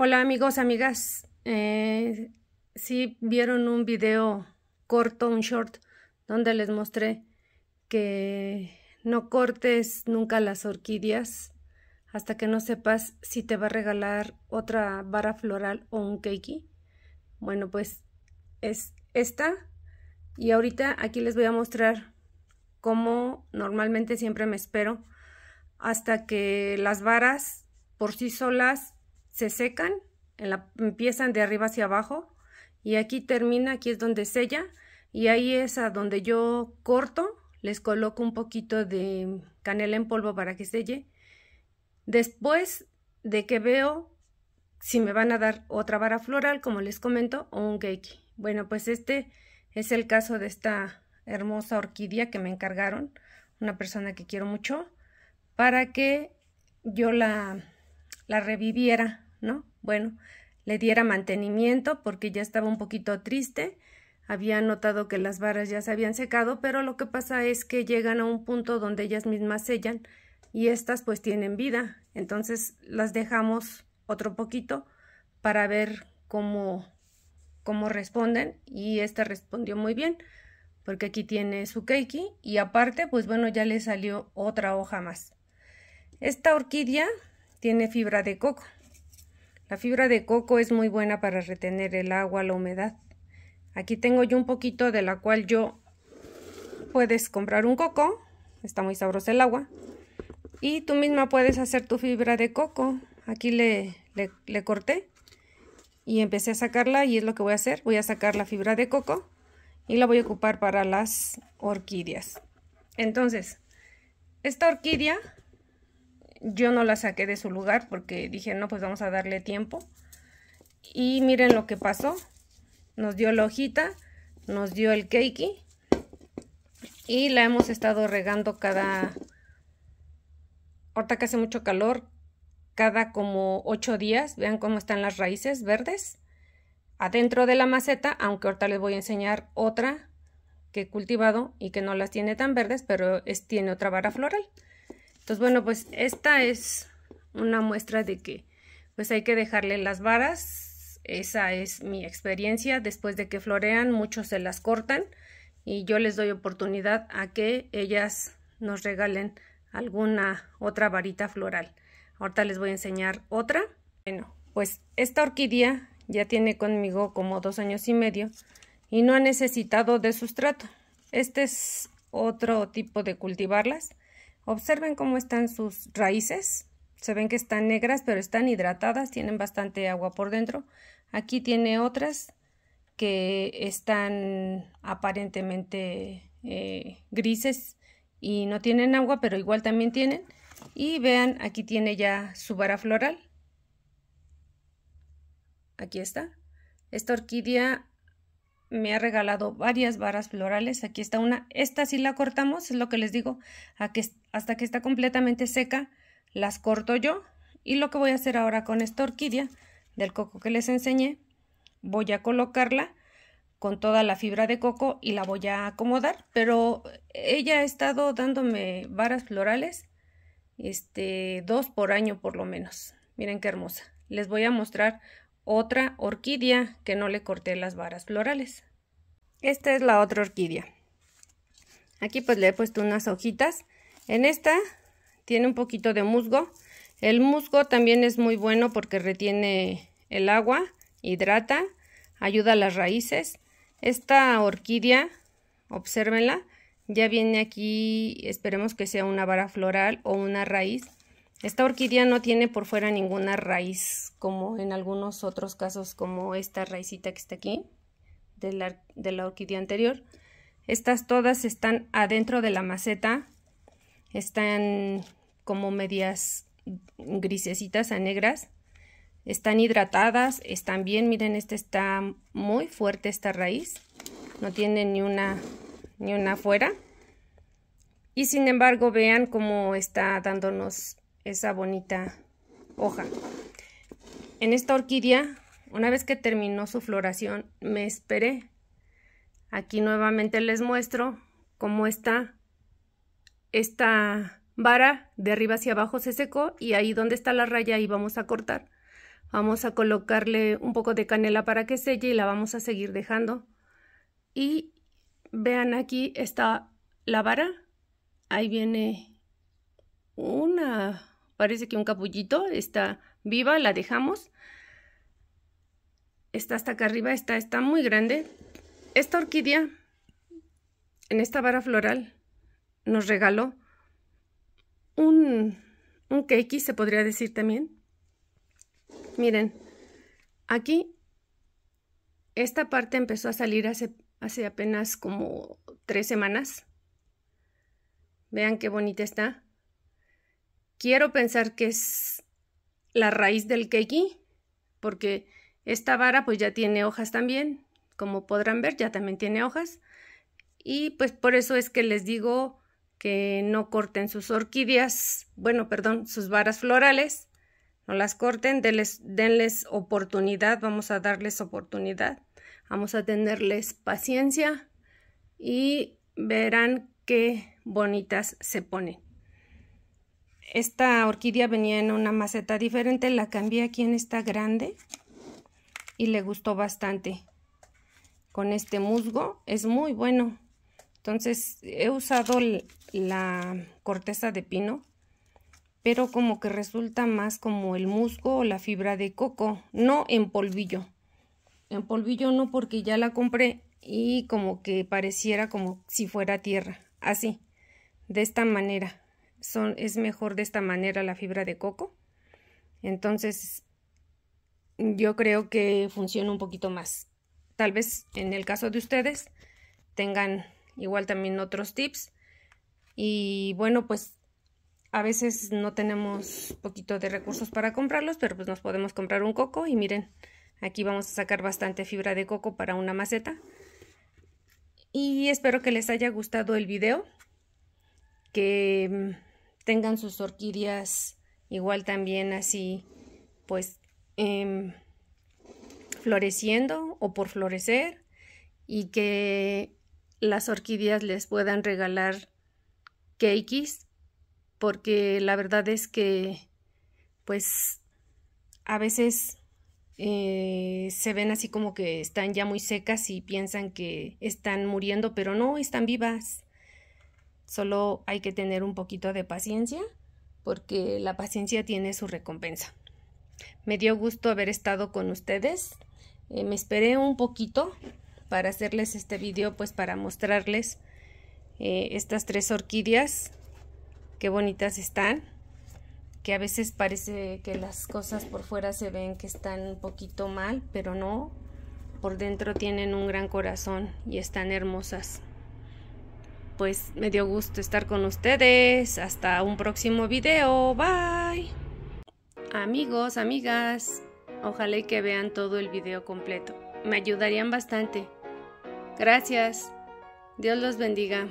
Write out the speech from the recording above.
Hola amigos, amigas. Eh, si vieron un video corto, un short, donde les mostré que no cortes nunca las orquídeas hasta que no sepas si te va a regalar otra vara floral o un keiki. Bueno, pues es esta. Y ahorita aquí les voy a mostrar cómo normalmente siempre me espero hasta que las varas por sí solas se secan, empiezan de arriba hacia abajo y aquí termina, aquí es donde sella y ahí es a donde yo corto, les coloco un poquito de canela en polvo para que selle. Después de que veo si me van a dar otra vara floral, como les comento, o un geiki. Bueno, pues este es el caso de esta hermosa orquídea que me encargaron, una persona que quiero mucho, para que yo la, la reviviera bueno, le diera mantenimiento porque ya estaba un poquito triste. Había notado que las varas ya se habían secado, pero lo que pasa es que llegan a un punto donde ellas mismas sellan y estas pues tienen vida. Entonces las dejamos otro poquito para ver cómo, cómo responden y esta respondió muy bien porque aquí tiene su keiki y aparte pues bueno ya le salió otra hoja más. Esta orquídea tiene fibra de coco la fibra de coco es muy buena para retener el agua, la humedad. Aquí tengo yo un poquito de la cual yo puedes comprar un coco, está muy sabroso el agua, y tú misma puedes hacer tu fibra de coco. Aquí le, le, le corté y empecé a sacarla y es lo que voy a hacer. Voy a sacar la fibra de coco y la voy a ocupar para las orquídeas. Entonces, esta orquídea yo no la saqué de su lugar porque dije, no, pues vamos a darle tiempo. Y miren lo que pasó. Nos dio la hojita, nos dio el keiki y la hemos estado regando cada... Ahorita que hace mucho calor, cada como ocho días. Vean cómo están las raíces verdes. Adentro de la maceta, aunque ahorita les voy a enseñar otra que he cultivado y que no las tiene tan verdes, pero es, tiene otra vara floral. Entonces, bueno, pues esta es una muestra de que pues hay que dejarle las varas. Esa es mi experiencia. Después de que florean, muchos se las cortan y yo les doy oportunidad a que ellas nos regalen alguna otra varita floral. Ahorita les voy a enseñar otra. Bueno, pues esta orquídea ya tiene conmigo como dos años y medio y no ha necesitado de sustrato. Este es otro tipo de cultivarlas. Observen cómo están sus raíces. Se ven que están negras, pero están hidratadas, tienen bastante agua por dentro. Aquí tiene otras que están aparentemente eh, grises y no tienen agua, pero igual también tienen. Y vean, aquí tiene ya su vara floral. Aquí está. Esta orquídea me ha regalado varias varas florales. Aquí está una. Esta si la cortamos, es lo que les digo. hasta que está completamente seca, las corto yo. Y lo que voy a hacer ahora con esta orquídea del coco que les enseñé, voy a colocarla con toda la fibra de coco y la voy a acomodar. Pero ella ha estado dándome varas florales, este, dos por año por lo menos. Miren qué hermosa. Les voy a mostrar otra orquídea que no le corté las varas florales. Esta es la otra orquídea. Aquí pues le he puesto unas hojitas. En esta tiene un poquito de musgo. El musgo también es muy bueno porque retiene el agua, hidrata, ayuda a las raíces. Esta orquídea, obsérvenla, ya viene aquí, esperemos que sea una vara floral o una raíz esta orquídea no tiene por fuera ninguna raíz, como en algunos otros casos, como esta raicita que está aquí, de la, orquídea anterior. Estas todas están adentro de la maceta, están como medias grisecitas a negras, están hidratadas, están bien, miren, esta está muy fuerte esta raíz, no tiene ni una, ni una afuera. Y sin embargo, vean cómo está dándonos esa bonita hoja. En esta orquídea, una vez que terminó su floración, me esperé. Aquí nuevamente les muestro cómo está esta vara de arriba hacia abajo se secó y ahí donde está la raya ahí vamos a cortar. Vamos a colocarle un poco de canela para que selle y la vamos a seguir dejando. Y vean aquí está la vara. Ahí viene una Parece que un capullito está viva, la dejamos. Está hasta acá arriba, está, está muy grande. Esta orquídea, en esta vara floral, nos regaló un, un se podría decir también. Miren, aquí esta parte empezó a salir hace, hace apenas como tres semanas. Vean qué bonita está. Quiero pensar que es la raíz del keiki, porque esta vara pues ya tiene hojas también, como podrán ver, ya también tiene hojas. Y pues por eso es que les digo que no corten sus orquídeas, bueno, perdón, sus varas florales, no las corten, denles oportunidad, vamos a darles oportunidad, vamos a tenerles paciencia y verán qué bonitas se ponen esta orquídea venía en una maceta diferente, la cambié aquí en esta grande y le gustó bastante. Con este musgo es muy bueno. Entonces he usado la corteza de pino, pero como que resulta más como el musgo o la fibra de coco, no en polvillo. En polvillo no porque ya la compré y como que pareciera como si fuera tierra, así, de esta manera son, es mejor de esta manera la fibra de coco. Entonces, yo creo que funciona un poquito más. Tal vez en el caso de ustedes tengan igual también otros tips. Y bueno, pues a veces no tenemos poquito de recursos para comprarlos, pero pues nos podemos comprar un coco y miren, aquí vamos a sacar bastante fibra de coco para una maceta. Y espero que les haya gustado el video, que tengan sus orquídeas igual también así pues em, floreciendo o por florecer y que las orquídeas les puedan regalar cakes porque la verdad es que pues a veces eh, se ven así como que están ya muy secas y piensan que están muriendo pero no están vivas Solo hay que tener un poquito de paciencia porque la paciencia tiene su recompensa. Me dio gusto haber estado con ustedes. Eh, me esperé un poquito para hacerles este video, pues para mostrarles eh, estas tres orquídeas. Qué bonitas están. Que a veces parece que las cosas por fuera se ven que están un poquito mal, pero no. Por dentro tienen un gran corazón y están hermosas pues me dio gusto estar con ustedes. Hasta un próximo video. Bye. Amigos, amigas, ojalá que vean todo el video completo. Me ayudarían bastante. Gracias. Dios los bendiga.